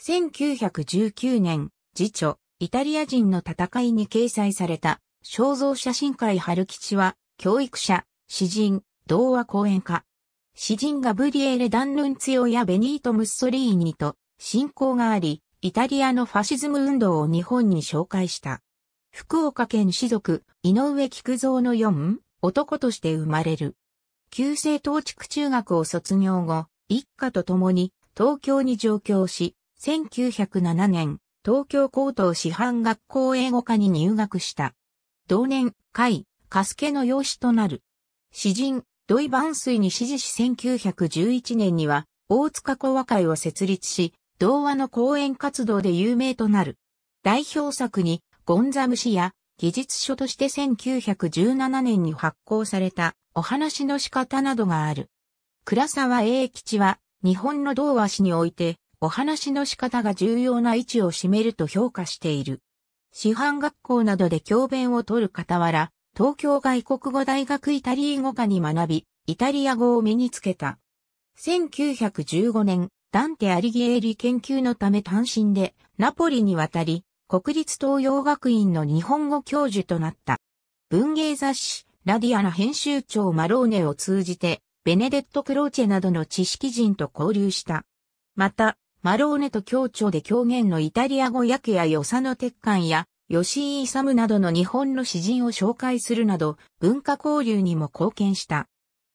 1919年、次著、イタリア人の戦いに掲載された、肖像写真会春吉は、教育者、詩人、童話講演家。詩人がブリエレ・ダンヌンツヨやベニート・ムッソリーニと親交があり、イタリアのファシズム運動を日本に紹介した。福岡県士族、井上菊蔵の4、男として生まれる。旧制東地区中学を卒業後、一家と共に東京に上京し、1907年、東京高等師範学校英語科に入学した。同年、会、カスケの養子となる。詩人、土井万水に支持し1911年には、大塚講和会を設立し、童話の講演活動で有名となる。代表作に、ゴンザムシや、技術書として1917年に発行された、お話の仕方などがある。倉沢栄吉は、日本の童話史において、お話の仕方が重要な位置を占めると評価している。師範学校などで教鞭を取る傍ら、東京外国語大学イタリー語科に学び、イタリア語を身につけた。1915年、ダンテ・アリギエーリ研究のため単身でナポリに渡り、国立東洋学院の日本語教授となった。文芸雑誌、ラディアナ編集長マローネを通じて、ベネデット・クローチェなどの知識人と交流した。また、マローネと協調で狂言のイタリア語訳や与謝野鉄管や吉井勇などの日本の詩人を紹介するなど文化交流にも貢献した。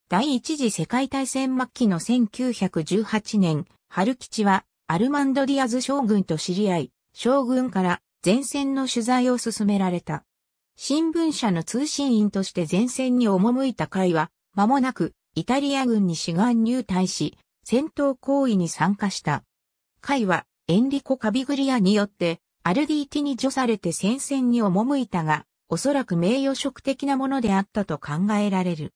第一次世界大戦末期の1918年、春吉はアルマンド・ディアズ将軍と知り合い、将軍から前線の取材を進められた。新聞社の通信員として前線に赴いた会は、間もなくイタリア軍に志願入隊し、戦闘行為に参加した。会はエンリコ・カビグリアによってアルディーティに除されて戦線に赴いたが、おそらく名誉職的なものであったと考えられる。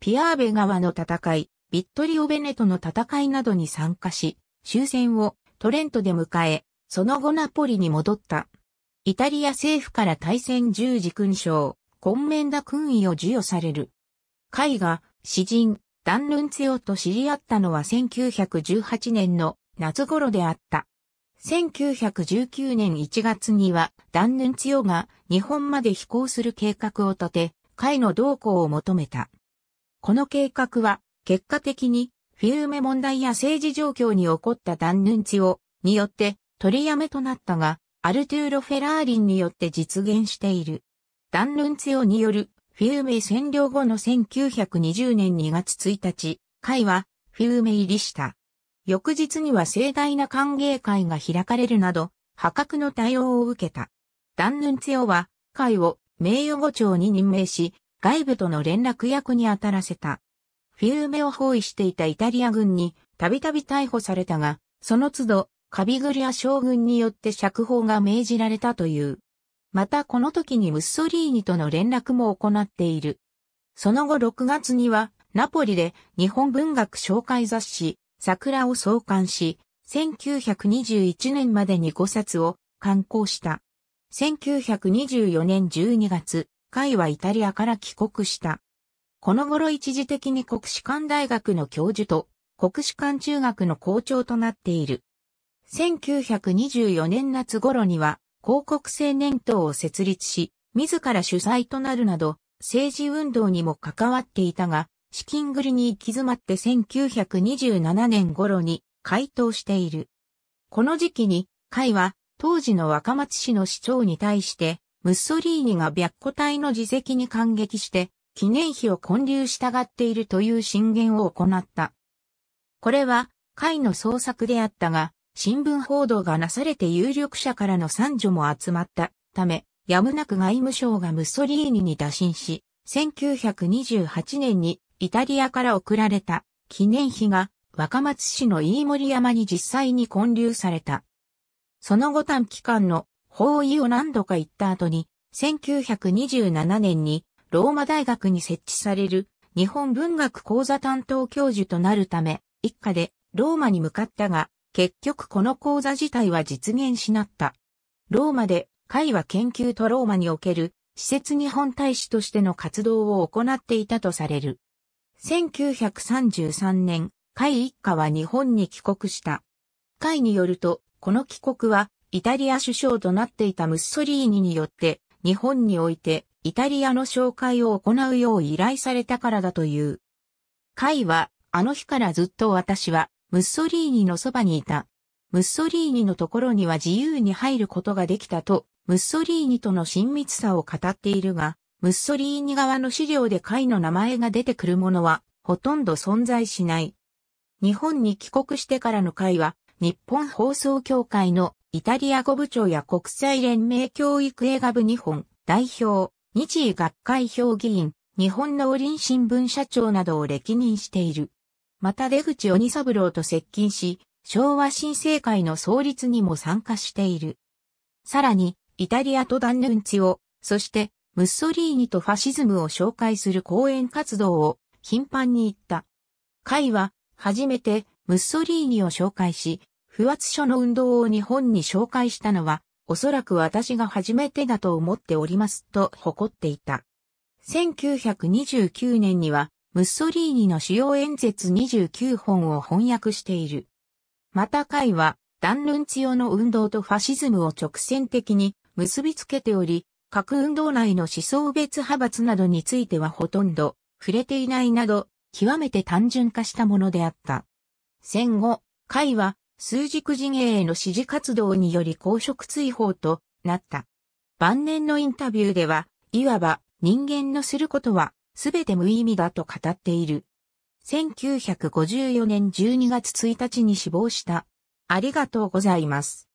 ピアーベ川の戦い、ビットリオ・ベネトの戦いなどに参加し、終戦をトレントで迎え、その後ナポリに戻った。イタリア政府から対戦十字勲章、コンメンダ勲位を授与される。海が詩人、ダンルンツヨと知り合ったのは1918年の夏頃であった。1919年1月には、ダンヌンツヨが日本まで飛行する計画を立て、会の動向を求めた。この計画は、結果的に、フィルメ問題や政治状況に起こったダンヌンツヨによって取りやめとなったが、アルトゥーロ・フェラーリンによって実現している。ダンヌンツヨによるフィルメ占領後の1920年2月1日、会はフィルメ入りした。翌日には盛大な歓迎会が開かれるなど、破格の対応を受けた。ダンヌンツヨは、会を名誉語長に任命し、外部との連絡役に当たらせた。フィウメを包囲していたイタリア軍に、たびたび逮捕されたが、その都度、カビグリア将軍によって釈放が命じられたという。またこの時にムッソリーニとの連絡も行っている。その後6月には、ナポリで日本文学紹介雑誌、桜を創刊し、1921年までに5冊を刊行した。1924年12月、会はイタリアから帰国した。この頃一時的に国士館大学の教授と国士館中学の校長となっている。1924年夏頃には広告青年党を設立し、自ら主催となるなど政治運動にも関わっていたが、資金繰りに行き詰まって1927年頃に回答している。この時期に、会は当時の若松市の市長に対して、ムッソリーニが白虎隊の自責に感激して、記念碑を建立したがっているという進言を行った。これは、会の創作であったが、新聞報道がなされて有力者からの参助も集まったため、やむなく外務省がムッソリーニに打診し、1928年にイタリアから贈られた記念碑が若松市の飯森山に実際に建立された。その後短期間の法医を何度か行った後に、1927年にローマ大学に設置される日本文学講座担当教授となるため、一家でローマに向かったが、結局この講座自体は実現しなった。ローマで会話研究とローマにおける施設日本大使としての活動を行っていたとされる。1933年、海一家は日本に帰国した。海によると、この帰国は、イタリア首相となっていたムッソリーニによって、日本において、イタリアの紹介を行うよう依頼されたからだという。海は、あの日からずっと私は、ムッソリーニのそばにいた。ムッソリーニのところには自由に入ることができたと、ムッソリーニとの親密さを語っているが、ムッソリーニ側の資料で会の名前が出てくるものは、ほとんど存在しない。日本に帰国してからの会は、日本放送協会のイタリア語部長や国際連盟教育映画部日本代表、日医学会評議員、日本農林新聞社長などを歴任している。また出口鬼三郎と接近し、昭和新政会の創立にも参加している。さらに、イタリアとダンヌンチを、そしてムッソリーニとファシズムを紹介する講演活動を頻繁に行った。会は、初めてムッソリーニを紹介し、不圧書の運動を日本に紹介したのは、おそらく私が初めてだと思っておりますと誇っていた。1929年には、ムッソリーニの主要演説29本を翻訳している。また会は、ダンルンツヨの運動とファシズムを直線的に結びつけており、核運動内の思想別派閥などについてはほとんど触れていないなど、極めて単純化したものであった。戦後、会は数軸陣営への支持活動により公職追放となった。晩年のインタビューでは、いわば人間のすることは全て無意味だと語っている。1954年12月1日に死亡した。ありがとうございます。